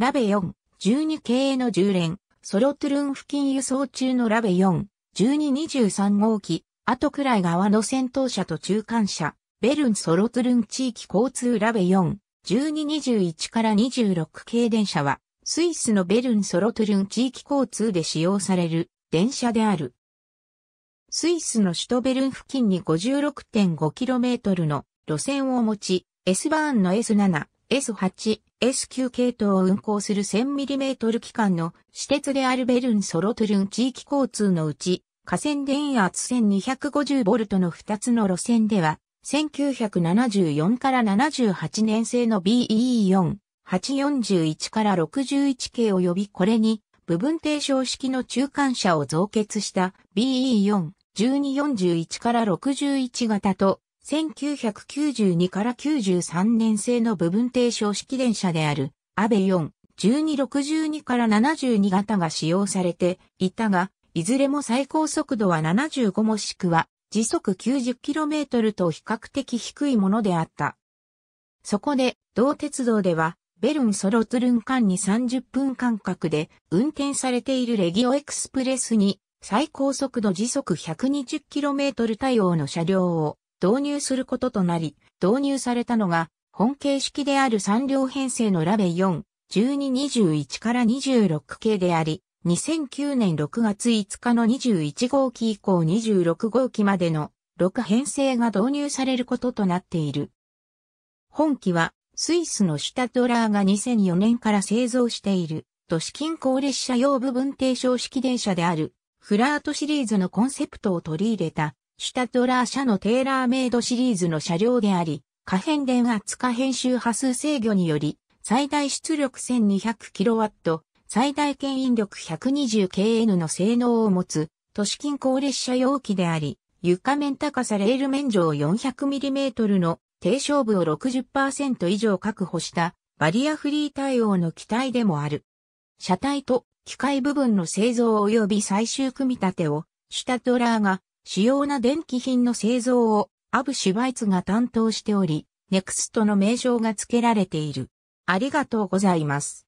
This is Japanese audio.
ラベ4、12系の10連、ソロトゥルン付近輸送中のラベ4、1223号機、後くらい側の戦闘車と中間車、ベルンソロトゥルン地域交通ラベ4、1221から26系電車は、スイスのベルンソロトゥルン地域交通で使用される電車である。スイスの首都ベルン付近に 56.5km の路線を持ち、S バーンの S7、S8、S9 系統を運行する 1000mm 機関の私鉄であるベルン・ソロトゥルン地域交通のうち、河川電圧 1250V の2つの路線では、1974から78年製の BE4、841から61系及びこれに部分低止式の中間車を増結した BE4、1241から61型と1992から93年製の部分停消式電車である、アベ4、1262から72型が使用されていたが、いずれも最高速度は75もしくは時速 90km と比較的低いものであった。そこで、同鉄道では、ベルン・ソロトゥルン間に30分間隔で運転されているレギオエクスプレスに最高速度時速 120km 対応の車両を導入することとなり、導入されたのが、本形式である3両編成のラベ4、1221から26系であり、2009年6月5日の21号機以降26号機までの6編成が導入されることとなっている。本機はスイスのシュタドラーが2004年から製造している都市近郊列車用部分停小式電車であるフラートシリーズのコンセプトを取り入れたシュタトラー社のテーラーメイドシリーズの車両であり、可変電圧可変周波数制御により、最大出力 1200kW、最大牽引力 120kN の性能を持つ、都市近郊列車容器であり、床面高さレール面上 400mm の低勝負を60%以上確保したバリアフリー対応の機体でもある。車体と機械部分の製造及び最終組み立てをシュタトラーが主要な電気品の製造をアブ・シュバイツが担当しており、ネクストの名称が付けられている。ありがとうございます。